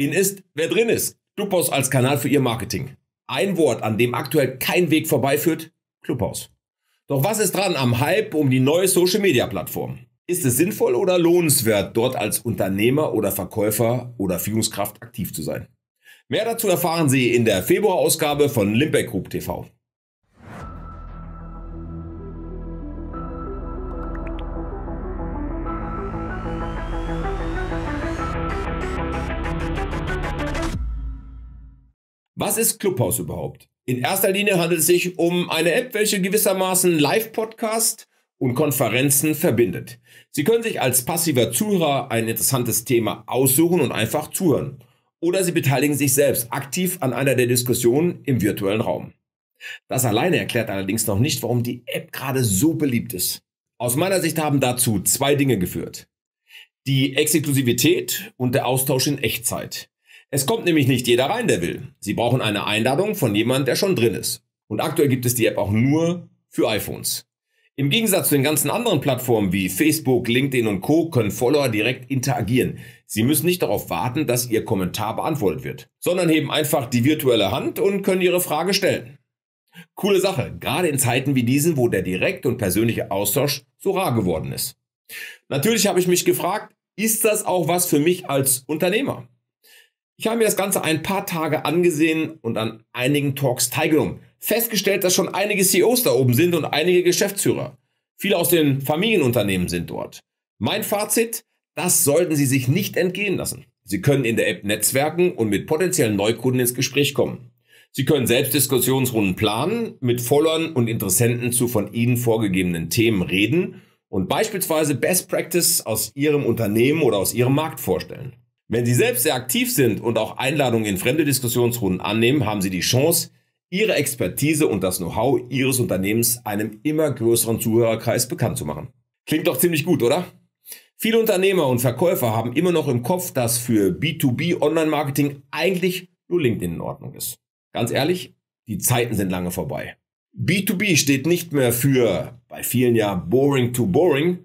In ist, wer drin ist. Clubhouse als Kanal für ihr Marketing. Ein Wort, an dem aktuell kein Weg vorbeiführt, Clubhouse. Doch was ist dran am Hype um die neue Social-Media-Plattform? Ist es sinnvoll oder lohnenswert, dort als Unternehmer oder Verkäufer oder Führungskraft aktiv zu sein? Mehr dazu erfahren Sie in der Februar-Ausgabe von Limbeck Group TV. Was ist Clubhouse überhaupt? In erster Linie handelt es sich um eine App, welche gewissermaßen Live-Podcast und Konferenzen verbindet. Sie können sich als passiver Zuhörer ein interessantes Thema aussuchen und einfach zuhören. Oder Sie beteiligen sich selbst aktiv an einer der Diskussionen im virtuellen Raum. Das alleine erklärt allerdings noch nicht, warum die App gerade so beliebt ist. Aus meiner Sicht haben dazu zwei Dinge geführt. Die Exklusivität und der Austausch in Echtzeit. Es kommt nämlich nicht jeder rein, der will. Sie brauchen eine Einladung von jemand, der schon drin ist. Und aktuell gibt es die App auch nur für iPhones. Im Gegensatz zu den ganzen anderen Plattformen wie Facebook, LinkedIn und Co. können Follower direkt interagieren. Sie müssen nicht darauf warten, dass ihr Kommentar beantwortet wird, sondern heben einfach die virtuelle Hand und können ihre Frage stellen. Coole Sache, gerade in Zeiten wie diesen, wo der direkte und persönliche Austausch so rar geworden ist. Natürlich habe ich mich gefragt, ist das auch was für mich als Unternehmer? Ich habe mir das Ganze ein paar Tage angesehen und an einigen Talks teilgenommen. Festgestellt, dass schon einige CEOs da oben sind und einige Geschäftsführer. Viele aus den Familienunternehmen sind dort. Mein Fazit, das sollten Sie sich nicht entgehen lassen. Sie können in der App netzwerken und mit potenziellen Neukunden ins Gespräch kommen. Sie können selbst Diskussionsrunden planen, mit Followern und Interessenten zu von Ihnen vorgegebenen Themen reden und beispielsweise Best Practice aus Ihrem Unternehmen oder aus Ihrem Markt vorstellen. Wenn Sie selbst sehr aktiv sind und auch Einladungen in fremde Diskussionsrunden annehmen, haben Sie die Chance, Ihre Expertise und das Know-how Ihres Unternehmens einem immer größeren Zuhörerkreis bekannt zu machen. Klingt doch ziemlich gut, oder? Viele Unternehmer und Verkäufer haben immer noch im Kopf, dass für B2B Online-Marketing eigentlich nur LinkedIn in Ordnung ist. Ganz ehrlich, die Zeiten sind lange vorbei. B2B steht nicht mehr für, bei vielen ja boring to boring,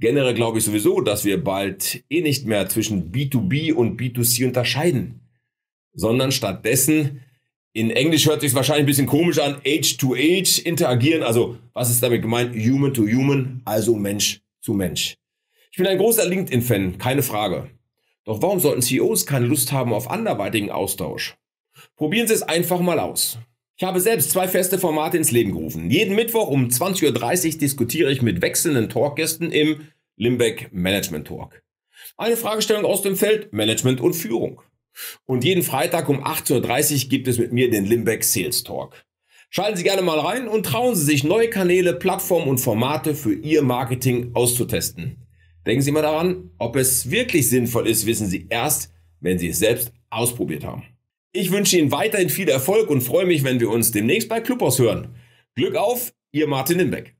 Generell glaube ich sowieso, dass wir bald eh nicht mehr zwischen B2B und B2C unterscheiden, sondern stattdessen in Englisch hört sich wahrscheinlich ein bisschen komisch an, H2H interagieren, also was ist damit gemeint? Human to Human, also Mensch zu Mensch. Ich bin ein großer LinkedIn-Fan, keine Frage. Doch warum sollten CEOs keine Lust haben auf anderweitigen Austausch? Probieren Sie es einfach mal aus. Ich habe selbst zwei feste Formate ins Leben gerufen. Jeden Mittwoch um 20.30 Uhr diskutiere ich mit wechselnden Talkgästen im Limbeck Management Talk. Eine Fragestellung aus dem Feld Management und Führung. Und jeden Freitag um 18.30 Uhr gibt es mit mir den Limbeck Sales Talk. Schalten Sie gerne mal rein und trauen Sie sich neue Kanäle, Plattformen und Formate für Ihr Marketing auszutesten. Denken Sie mal daran, ob es wirklich sinnvoll ist, wissen Sie erst, wenn Sie es selbst ausprobiert haben. Ich wünsche Ihnen weiterhin viel Erfolg und freue mich, wenn wir uns demnächst bei Clubhaus hören. Glück auf, Ihr Martin Limbeck.